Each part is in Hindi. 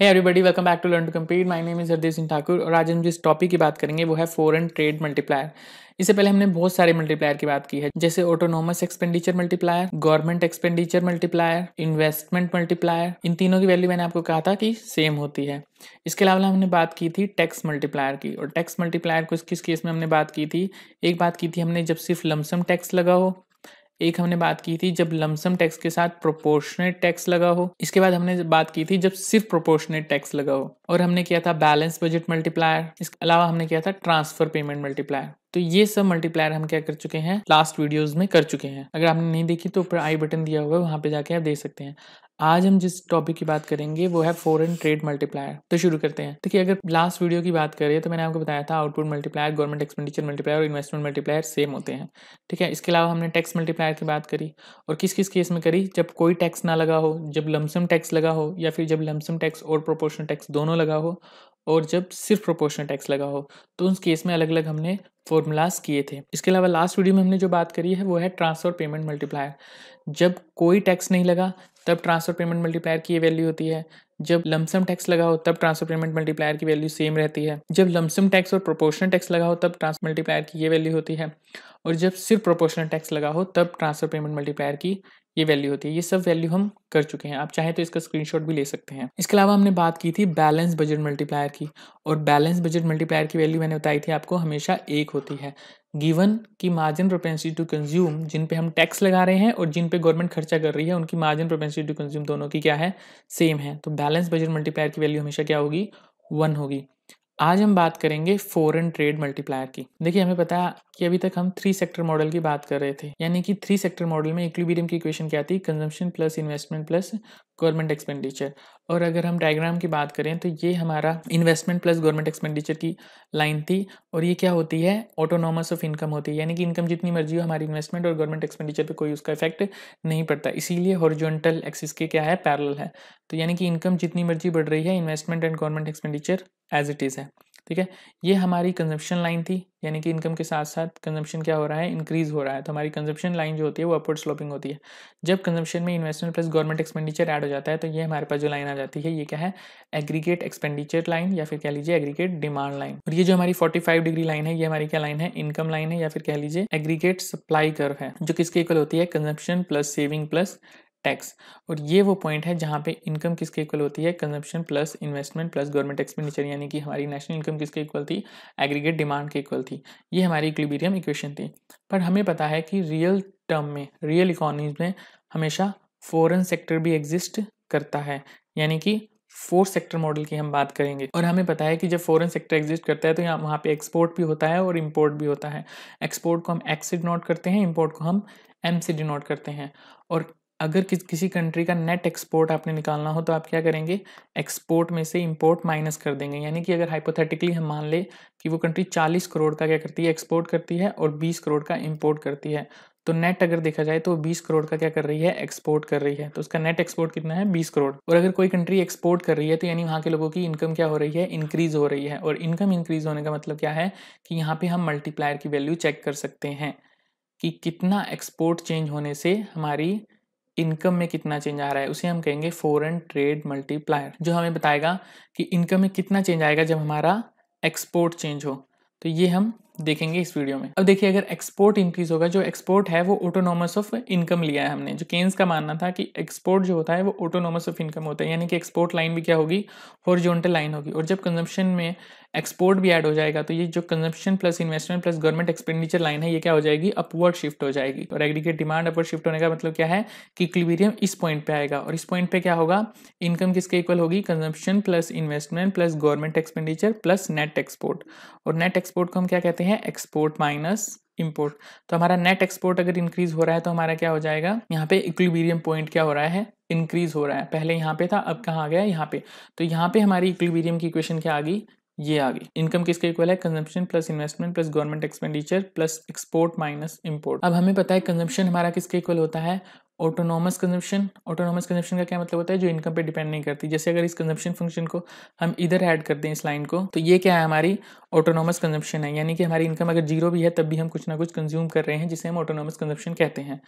है everybody welcome back to learn to compete my name is Hardev Singh Thakur और आज हम जिस टॉपिक की बात करेंगे वो है फॉरेन ट्रेड मल्टीप्लायर इससे पहले हमने बहुत सारे मल्टीप्लायर की बात की है जैसे autonomous expenditure multiplier government expenditure multiplier investment multiplier इन तीनों की वैल्यू मैंने आपको कहा था कि सेम होती है इसके अलावा हमने बात की थी टैक्स मल्टीप्लायर की और टैक्स मल्टीप्लायर को किस केस में हमने बात की थी एक बात की थी हमने जब सिर्फ लमसम टैक्स लगा हो एक हमने बात की थी जब लमसम टैक्स के साथ प्रोपोर्शनेट टैक्स लगा हो इसके बाद हमने बात की थी जब सिर्फ प्रोपोर्शनेट टैक्स लगा हो और हमने किया था बैलेंस बजट मल्टीप्लायर इसके अलावा हमने किया था ट्रांसफर पेमेंट मल्टीप्लायर तो ये सब मल्टीप्लायर हम क्या कर चुके हैं लास्ट वीडियोस में कर चुके हैं अगर आपने नहीं देखी तो ऊपर आई बटन दिया हुआ है वहां पे जाके आप देख सकते हैं आज हम जिस टॉपिक की बात करेंगे वो है फॉरेन ट्रेड मल्टीप्लायर तो शुरू करते हैं देखिए अगर लास्ट वीडियो की बात करें तो मैंने आपको बताया था output multiplier government expenditure multiplier और इन्वेस्टमेंट मल्टीप्लायर सेम होते हैं ठीक है इसके अलावा हमने टैक्स मल्टीप्लायर की बात करी और किस किस केस में करी जब कोई टैक्स ना लगा हो जब लमसम टैक्स लगा हो या फिर जब लमसम टैक्स और प्रोपोर्शनल टैक्स दोनों लगा हो और जब सिर्फ प्रोपोर्शनल टैक्स लगा हो तो उस केस में अलग अलग हमने फॉर्मूलाज किए थे इसके अलावा लास्ट वीडियो में हमने जो बात करी है वो है ट्रांसफर पेमेंट मल्टीप्लायर जब कोई टैक्स नहीं लगा तब ट्रांसफर पेमेंट मल्टीप्लायर की वैल्यू होती है जब लमसम टैक्स लगा हो तब ट्रांसफर पेमेंट मल्टीप्लायर की वैल्यू सेम रहती है जब लमसम टैक्स और प्रोपोर्शनल टैक्स लगा हो तब ट्रांस मल्टीप्लायर की ये वैल्यू होती है और जब सिर्फ प्रोपोर्शनल टैक्स लगा हो तब ट्रांसफर पेमेंट मल्टीप्लायर की ये वैल्यू होती है ये सब वैल्यू हम कर चुके हैं आप चाहें तो इसका स्क्रीनशॉट भी ले सकते हैं इसके अलावा हमने बात की थी बैलेंस बजट मल्टीप्लायर की और बैलेंस बजट मल्टीप्लायर की वैल्यू मैंने बताई थी आपको हमेशा एक होती है गिवन की मार्जिन प्रोपेंसिटी टू कंज्यूम जिन पे हम टैक्स लगा रहे हैं और जिन पे गवर्नमेंट खर्चा कर रही है उनकी मार्जिन प्रोपेंसिटी टू कंज्यूम दोनों की क्या है सेम है तो बैलेंस बजट मल्टीप्लायर की वैल्यू हमेशा क्या होगी वन होगी आज हम बात करेंगे फॉरेन ट्रेड मल्टीप्लायर की देखिए हमें पता है कि अभी तक हम थ्री सेक्टर मॉडल की बात कर रहे थे यानी कि थ्री सेक्टर मॉडल में इक्विबीरियम की इक्वेशन क्या थी consumption plus investment plus government expenditure और अगर हम डायग्राम की बात करें तो ये हमारा इन्वेस्टमेंट प्लस गवर्नमेंट एक्सपेंडिचर की लाइन थी और ये क्या होती है ऑटोनॉमस ऑफ इनकम होती है यानी कि इनकम जितनी मर्जी हो हमारी इन्वेस्टमेंट और गवर्नमेंट एक्सपेंडिचर पर कोई उसका इफेक्ट नहीं पड़ता इसीलिए हॉरिजॉन्टल एक्सिस के क्या है पैरल है तो यानी कि इनकम जितनी मर्जी बढ़ रही है investment and government expenditure as it is है ठीक है ये हमारी कंजम्पशन लाइन थी यानी कि इनकम के साथ साथ कंजम्पशन क्या हो रहा है इंक्रीज हो रहा है तो हमारी कंजम्पशन लाइन जो होती है वो अपवर्ड स्लोपिंग होती है जब कंजम्पशन में investment plus government expenditure add हो जाता है तो ये हमारे पास जो लाइन आ जाती है ये क्या है एग्रीगेट एक्सपेंडिचर लाइन या फिर कह लीजिए एग्रीगेट डिमांड लाइन और ये जो हमारी फोर्टी फाइव डिग्री लाइन है ये हमारी क्या लाइन है इनकम लाइन है या फिर कह लीजिए एग्रीगेट सप्लाई कर्व है जो किसके इक्वल होती है consumption plus saving plus tax और ये वो पॉइंट है जहाँ पे इनकम किसके इक्वल होती है consumption plus investment plus government expenditure यानी कि हमारी नेशनल इनकम किसके इक्वल थी एग्रीगेट डिमांड के इक्वल थी ये हमारी इक्लिबीरियम इक्वेशन थी पर हमें पता है कि रियल टर्म में रियल इकोनॉमीज में हमेशा फॉरन सेक्टर भी एग्जिस्ट करता है यानी कि फोर सेक्टर मॉडल की हम बात करेंगे और हमें पता है कि जब फॉरेन सेक्टर एग्जिस्ट करता है तो यहाँ वहाँ पे एक्सपोर्ट भी होता है और इंपोर्ट भी होता है एक्सपोर्ट को हम एक्स से डिनोट करते हैं इंपोर्ट को हम एम से डिनोट करते हैं और अगर किस किसी कंट्री का नेट एक्सपोर्ट आपने निकालना हो तो आप क्या करेंगे एक्सपोर्ट में से इंपोर्ट माइनस कर देंगे यानी कि अगर हाइपोथेटिकली हम मान लें कि वो कंट्री 40 करोड़ का क्या करती है एक्सपोर्ट करती है और 20 करोड़ का इंपोर्ट करती है तो नेट अगर देखा जाए तो बीस करोड़ का क्या कर रही है एक्सपोर्ट कर रही है तो उसका नेट एक्सपोर्ट कितना है बीस करोड़ और अगर कोई कंट्री एक्सपोर्ट कर रही है तो यानी वहाँ के लोगों की इनकम क्या हो रही है इंक्रीज हो रही है और इनकम इंक्रीज होने का मतलब क्या है कि यहाँ पर हम मल्टीप्लायर की वैल्यू चेक कर सकते हैं कि कितना एक्सपोर्ट चेंज होने से हमारी इनकम में कितना चेंज आ रहा है उसे हम कहेंगे फॉरेन ट्रेड मल्टीप्लायर जो हमें बताएगा कि इनकम में कितना चेंज आएगा जब हमारा एक्सपोर्ट चेंज हो तो ये हम देखेंगे इस वीडियो में अब देखिए अगर एक्सपोर्ट इंक्रीज होगा जो एक्सपोर्ट है वो ऑटोनोमस ऑफ इनकम लिया है हमने जो केन्स का मानना था कि एक्सपोर्ट जो होता है वो ऑटोनोमस ऑफ इनकम होता है यानी कि एक्सपोर्ट लाइन भी क्या होगी हॉरिजॉन्टल लाइन होगी और जब कंजम्पशन में एक्सपोर्ट भी ऐड हो जाएगा तो ये जो consumption plus investment plus government expenditure line है ये क्या हो जाएगी अपवर्ड शिफ्ट हो जाएगी और एग्रीगेट डिमांड अपवर्ड शिफ्ट होने का मतलब क्या है कि क्लिवेरियम इस पॉइंट पे आएगा और इस पॉइंट पे क्या होगा इनकम किसके इक्वल होगी consumption plus investment plus government expenditure plus net export और नेट एक्सपोर्ट को हम क्या कहते हैं कहते हैं एक्सपोर्ट माइनस इम्पोर्ट तो हमारा नेट एक्सपोर्ट अगर इंक्रीज हो रहा है तो हमारा क्या हो जाएगा यहाँ पे इक्विबीरियम पॉइंट क्या हो रहा है इंक्रीज हो रहा है पहले यहाँ पे था अब कहाँ आ गया यहाँ पे तो यहाँ पे हमारी इक्विबीरियम की इक्वेशन क्या आ गई ये आ गई इनकम किसके इक्वल है consumption plus investment plus government expenditure plus export minus import अब हमें पता है कंजम्पशन हमारा किसके इक्वल होता है ऑटोनॉमस कंजम्पशन ऑटोनॉमस कंजम्पशन का क्या मतलब होता है जो इनकम पे डिपेंड नहीं करती जैसे अगर इस कंजम्पशन फंक्शन को हम इधर ऐड करते हैं इस लाइन को तो ये क्या है हमारी ऑटोनॉमस कंजम्पशन है यानी कि हमारी इनकम अगर जीरो भी है तब भी हम कुछ ना कुछ कंज्यूम कर रहे हैं जिसे हम ऑटोनॉमस कंजम्पशन कहते हैं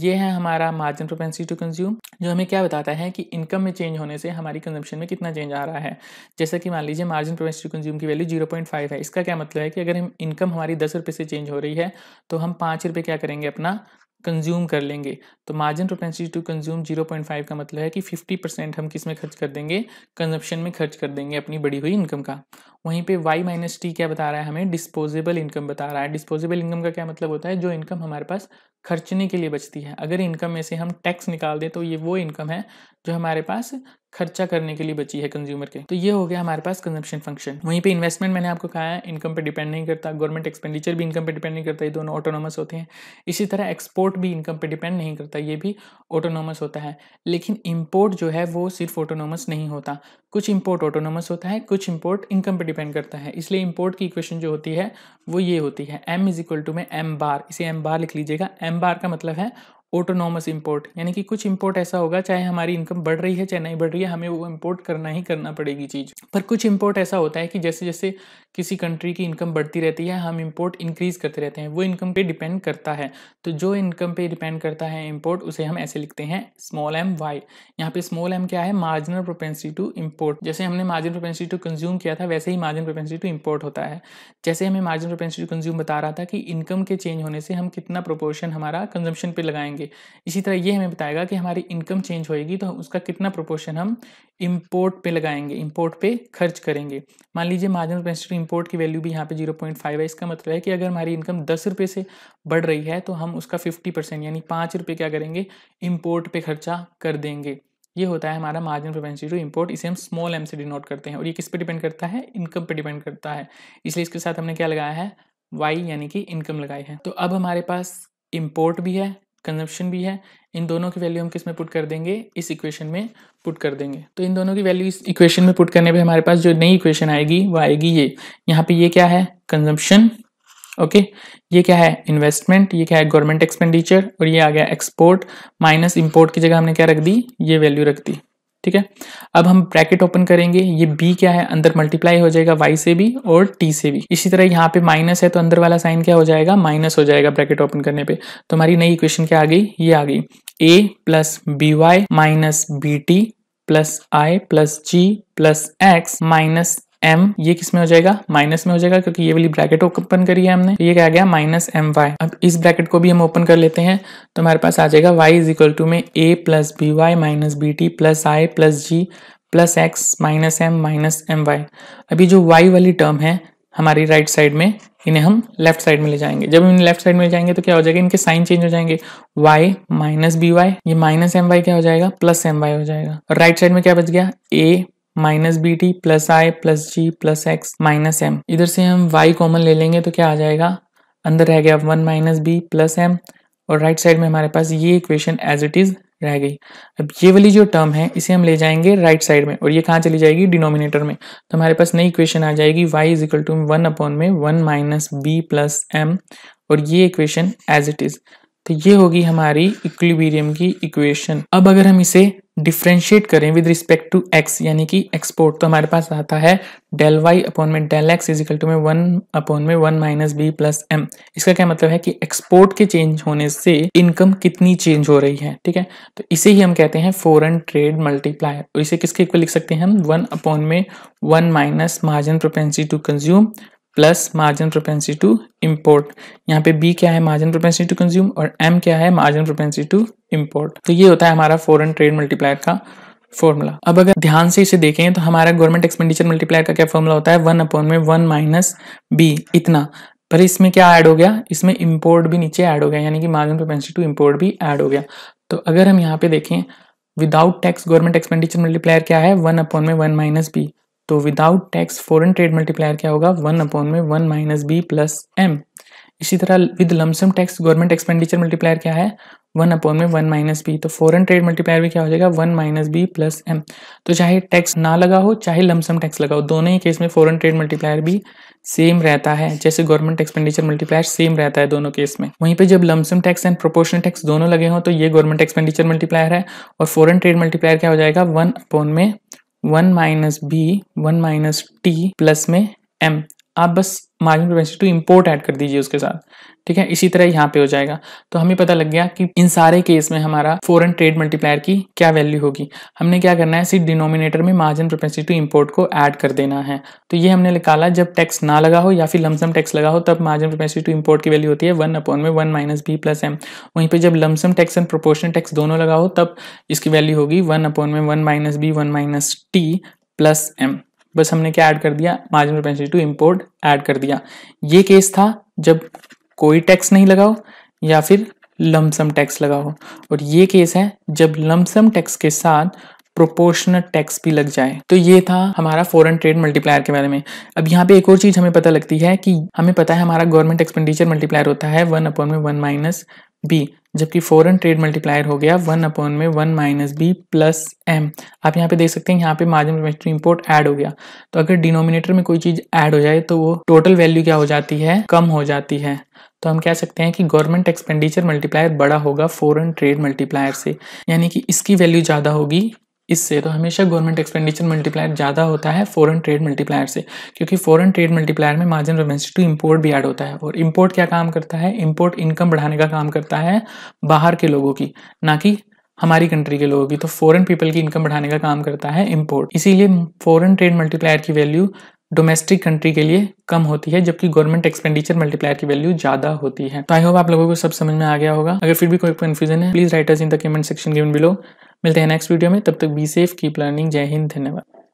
ये है हमारा मार्जिन प्रोपेंसिटी टू कंज्यूम जो हमें क्या बताता है कि इनकम में चेंज होने से हमारी कंजम्पशन में कितना चेंज आ रहा है जैसा कि मान लीजिए मार्जिन प्रोपेंसी टू कंज्यूम की वैल्यू जीरो पॉइंट फाइव है इसका क्या मतलब है कि अगर हम इनकम हमारी दस रुपये से चेंज हो रही है तो हम पाँच रुपये क्या करेंगे अपना कंज्यूम कर लेंगे तो मार्जिन प्रोपेंसिटी टू कंज्यूम 0.5 का मतलब है कि 50 परसेंट हम किस में खर्च कर देंगे कंजप्शन में खर्च कर देंगे अपनी बढ़ी हुई इनकम का वहीं पे वाई माइनस टी क्या बता रहा है हमें डिस्पोजेबल इनकम बता रहा है डिस्पोजेबल इनकम का क्या मतलब होता है जो इनकम हमारे पास खर्चने के लिए बचती है अगर इनकम में से हम टैक्स निकाल दें तो ये वो इनकम है जो हमारे पास खर्चा करने के लिए बची है कंज्यूमर के तो ये हो गया हमारे पास कंजम्पशन फंक्शन वहीं पे इन्वेस्टमेंट मैंने आपको कहा है इनकम पे डिपेंड नहीं करता गवर्नमेंट एक्सपेंडिचर भी इनकम पे डिपेंड नहीं करता ये दोनों ऑटोनोमस होते हैं इसी तरह एक्सपोर्ट भी इनकम पे डिपेंड नहीं करता ये भी ऑटोनोमस होता है लेकिन इम्पोर्ट जो है वो सिर्फ ऑटोनोमस नहीं होता कुछ इम्पोर्ट ऑटोनोमस होता है कुछ इम्पोर्ट इनकम पे डिपेंड करता है इसलिए इंपोर्ट की इक्वेशन जो होती है वो ये होती है एम इज इक्वल टू में एम बार इसे एम बार लिख लीजिएगा एम बार का मतलब है ऑटोनॉमस इम्पोर्ट यानी कि कुछ इम्पोर्ट ऐसा होगा चाहे हमारी इनकम बढ़ रही है चाहे नहीं बढ़ रही है हमें वो इम्पोर्ट करना ही करना पड़ेगी चीज़ पर कुछ इम्पोर्ट ऐसा होता है कि जैसे जैसे किसी कंट्री की इनकम बढ़ती रहती है हम इम्पोर्ट इंक्रीज करते रहते हैं वो इनकम पे डिपेंड करता है तो जो इनकम पे डिपेंड करता है इम्पोर्ट उसे हम ऐसे लिखते हैं स्मॉल एम वाई यहाँ पे स्मॉल एम क्या है मार्जिनल प्रोपेंसिटी टू इम्पोर्ट जैसे हमने मार्जिन प्रोपेंसिटी टू कंज्यूम किया था वैसे ही मार्जिन प्रोपेंसिटी टू इम्पोर्ट होता है जैसे हमें मार्जिन प्रोपेंसिटी टू कंज्यूम बता रहा था कि इनकम के चेंज होने से हम कितना प्रोपोर्शन हमारा कंजम्पशन पे लगाएंगे जाएंगे इसी तरह ये हमें बताएगा कि हमारी इनकम चेंज होएगी तो उसका कितना प्रोपोर्शन हम इम्पोर्ट पे लगाएंगे इम्पोर्ट पे खर्च करेंगे मान लीजिए मार्जिनल कंसिडर इम्पोर्ट की वैल्यू भी यहाँ पे जीरो पॉइंट फाइव है इसका मतलब है कि अगर हमारी इनकम दस रुपये से बढ़ रही है तो हम उसका फिफ्टी परसेंट यानी पाँच रुपये क्या करेंगे इम्पोर्ट पर खर्चा कर देंगे ये होता है हमारा मार्जिन प्रोपेंसिटी टू इम्पोर्ट इसे हम स्मॉल एम से डिनोट करते हैं और ये किस पे डिपेंड करता है इनकम पे डिपेंड करता है इसलिए इसके साथ हमने क्या लगाया है वाई यानी कि इनकम लगाई है तो अब हमारे पास इम्पोर्ट भी है कंजप्शन भी है इन दोनों की वैल्यू हम किस में पुट कर देंगे इस इक्वेशन में पुट कर देंगे तो इन दोनों की वैल्यू इस इक्वेशन में पुट करने पे हमारे पास जो नई इक्वेशन आएगी वो आएगी ये यहाँ पे ये क्या है कंजम्पशन ओके ये क्या है इन्वेस्टमेंट ये क्या है गवर्नमेंट एक्सपेंडिचर और ये आ गया एक्सपोर्ट माइनस इम्पोर्ट की जगह हमने क्या रख दी ये वैल्यू रख दी ठीक है अब हम ब्रैकेट ओपन करेंगे ये बी क्या है अंदर मल्टीप्लाई हो जाएगा वाई से भी और टी से भी इसी तरह यहाँ पे माइनस है तो अंदर वाला साइन क्या हो जाएगा माइनस हो जाएगा ब्रैकेट ओपन करने पे तो हमारी नई इक्वेशन क्या आ गई ये आ गई A plus B Y minus B T plus I plus G plus X minus M ये किस में हो जाएगा माइनस में हो जाएगा क्योंकि ये वाली ब्रैकेट ओपन करी है हमने तो ये क्या गया माइनस एम वाई अब इस ब्रैकेट को भी हम ओपन कर लेते हैं तो हमारे पास आ जाएगा वाई इज इक्वल टू में A plus B Y minus B T plus I plus G plus X minus M minus M Y अभी जो वाई वाली टर्म है हमारी राइट साइड में इन्हें हम लेफ्ट साइड में ले जाएंगे जब इन्हें लेफ्ट साइड में ले जाएंगे तो क्या हो जाएगा इनके साइन चेंज हो जाएंगे y माइनस बी वाई ये माइनस एम वाई क्या हो जाएगा प्लस एम वाई हो जाएगा और राइट साइड में क्या बच गया a minus B T plus I plus G plus X minus M इधर से हम वाई कॉमन ले लेंगे तो क्या आ जाएगा अंदर रह गया one minus B plus M और राइट साइड में हमारे पास ये इक्वेशन एज इट इज़ रह गई अब ये वाली जो टर्म है इसे हम ले जाएंगे राइट साइड में और ये कहाँ चली जाएगी डिनोमिनेटर में तो हमारे पास नई इक्वेशन आ जाएगी Y is equal to one upon में one minus B plus M और ये इक्वेशन एज इट इज़ तो ये होगी हमारी इक्विबीरियम की इक्वेशन अब अगर हम इसे डिफ्रेंशिएट करें विद रिस्पेक्ट टू एक्स यानी कि एक्सपोर्ट तो हमारे पास आता है डेल वाई अपॉन में डेल एक्स इजिकल टू में वन अपॉन में one minus B plus M इसका क्या मतलब है कि एक्सपोर्ट के चेंज होने से इनकम कितनी चेंज हो रही है ठीक है तो इसे ही हम कहते हैं फॉरन ट्रेड मल्टीप्लायर और इसे किसके इक्वल लिख सकते हैं हम वन अपॉन में one minus margin propensity to consume plus margin propensity to import यहाँ पे बी क्या है मार्जिन प्रोपेंसी टू कंज्यूम और एम क्या है मार्जिन प्रोपेंसी टू इम्पोर्ट तो ये होता है हमारा फॉरन ट्रेड मल्टीप्लायर का फॉर्मूला अब अगर ध्यान से इसे देखें तो हमारा गवर्नमेंट एक्सपेंडिचर मल्टीप्लायर का क्या फॉर्मूला होता है वन अपॉन में वन माइनस बी इतना पर इसमें क्या ऐड हो गया इसमें इम्पोर्ट भी नीचे ऐड हो गया यानी कि मार्जिन प्रोपेंसी टू इम्पोर्ट भी ऐड हो गया तो अगर हम यहाँ पे देखें without tax government expenditure multiplier क्या है वन अपॉन में वन माइनस बी तो without tax foreign trade multiplier क्या होगा वन अपॉन में one minus B plus M इसी तरह with lump sum tax government expenditure multiplier क्या है वन अपॉन में वन माइनस बी तो फॉरन ट्रेड मल्टीप्लायर भी क्या हो जाएगा one minus B plus M तो चाहे टैक्स ना लगा हो चाहे लमसम टैक्स लगा हो दोनों ही केस में फॉरन ट्रेड मल्टीप्लायर भी सेम रहता है जैसे गवर्नमेंट एक्सपेंडिचर मल्टीप्लायर सेम रहता है दोनों केस में वहीं पे जब lump sum tax and proportional tax दोनों लगे हों तो ये गवर्नमेंट एक्सपेंडिचर मल्टीप्लायर है और फॉरन ट्रेड मल्टीप्लायर क्या हो जाएगा वन अपॉन में one minus B one minus T plus में एम आप बस margin propensity to import add कर दीजिए उसके साथ ठीक है इसी तरह यहाँ पे हो जाएगा तो हमें पता लग गया कि इन सारे केस में हमारा फॉरेन ट्रेड मल्टीप्लायर की क्या वैल्यू होगी हमने क्या करना है सिर्फ डिनोमिनेटर में मार्जिन प्रोपेंसिटी टू इम्पोर्ट को ऐड कर देना है तो ये हमने निकाला जब टैक्स ना लगा हो या फिर लमसम टैक्स लगा हो तब मार्जिन प्रोपेंसिटी टू इम्पोर्ट की वैल्यू होती है वन अपॉन में one minus B plus M वहीं पर जब lump sum tax and proportion tax दोनों लगा हो तब इसकी वैल्यू होगी वन अपॉन में one minus B one minus T plus M बस हमने क्या ऐड कर दिया margin propensity to import add कर दिया ये केस था जब कोई टैक्स नहीं लगाओ या फिर लमसम टैक्स लगाओ और ये केस है जब लमसम टैक्स के साथ प्रोपोर्शनल टैक्स भी लग जाए तो ये था हमारा फॉरेन ट्रेड मल्टीप्लायर के बारे में अब यहाँ पे एक और चीज़ हमें पता लगती है कि हमें पता है हमारा गवर्नमेंट एक्सपेंडिचर मल्टीप्लायर होता है वन अपॉन में वन माइनस बी जबकि फॉरन ट्रेड मल्टीप्लायर हो गया वन अपॉन में one minus B plus M आप यहाँ पे देख सकते हैं यहाँ पे मार्जिन डोमेस्टिक इम्पोर्ट ऐड हो गया तो अगर डिनोमिनेटर में कोई चीज़ ऐड हो जाए तो वो टोटल वैल्यू क्या हो जाती है कम हो जाती है तो हम कह सकते हैं कि गवर्नमेंट एक्सपेंडिचर मल्टीप्लायर बड़ा होगा फॉरन ट्रेड मल्टीप्लायर से यानी कि इसकी वैल्यू ज़्यादा होगी इससे तो हमेशा गवर्नमेंट एक्सपेंडिचर मल्टीप्लायर ज़्यादा होता है फॉरेन ट्रेड मल्टीप्लायर से क्योंकि फॉरेन ट्रेड मल्टीप्लायर में मार्जिन रेवेंसी टू इम्पोर्ट भी ऐड होता है और इम्पोर्ट क्या काम करता है इम्पोर्ट इनकम बढ़ाने का काम करता है बाहर के लोगों की ना कि हमारी कंट्री के लोगों की तो फॉरेन पीपल की इनकम बढ़ाने का काम करता है इम्पोर्ट इसीलिए फॉरेन ट्रेड मल्टीप्लायर की वैल्यू डोमेस्टिक कंट्री के लिए कम होती है जबकि गवर्नमेंट एक्सपेंडिचर मल्टीप्लायर की वैल्यू ज्यादा होती है तो आई होप आप लोगों को सब समझ में आ गया होगा अगर फिर भी कोई कंफ्यूजन है please writers in the comment section given below मिलते हैं नेक्स्ट वीडियो में तब तक बी सेफ कीप लर्निंग जय हिंद धन्यवाद